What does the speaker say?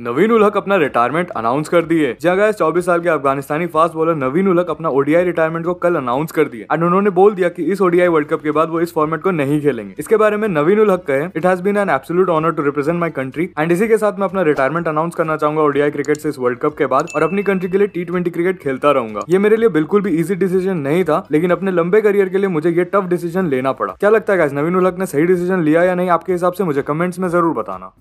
नवीन उलहक अपना retirement announce कर दिए जगह चौबीस साल के अफगानिस्तानी फास्ट बॉलर नवीन उलहक अपना ओडीआई रिटायरमेंट को कल अनाउंस कर दिया एंड उन्होंने बोल दिया कि इस ओडीआई वर्ल्ड कप के बाद वो इस फॉर्मेट को नहीं खेलेंगे इसके बारे में नवीन उलहक कहे it has been an absolute honour to represent my country and इसी के साथ मैं अपना रिटायरमेंट अनाउंस करना चाहूंगा ओडीआई क्रिकेट से इस वर्ल्ड कप के बाद और अपनी कंट्री के लिए टी ट्वेंटी क्रिकेट खेलता रहूंगा ये मेरे लिए बिल्कुल भी इजी डिसीजन नहीं था लेकिन अपने लंबे करियर के लिए मुझे ये टफ डिसीजन लेना पड़ा क्या लगता है नवीन उलहक ने सही डिसीजन लिया या नहीं आपके हिसाब से मुझे कमेंट्स में जरूर बताना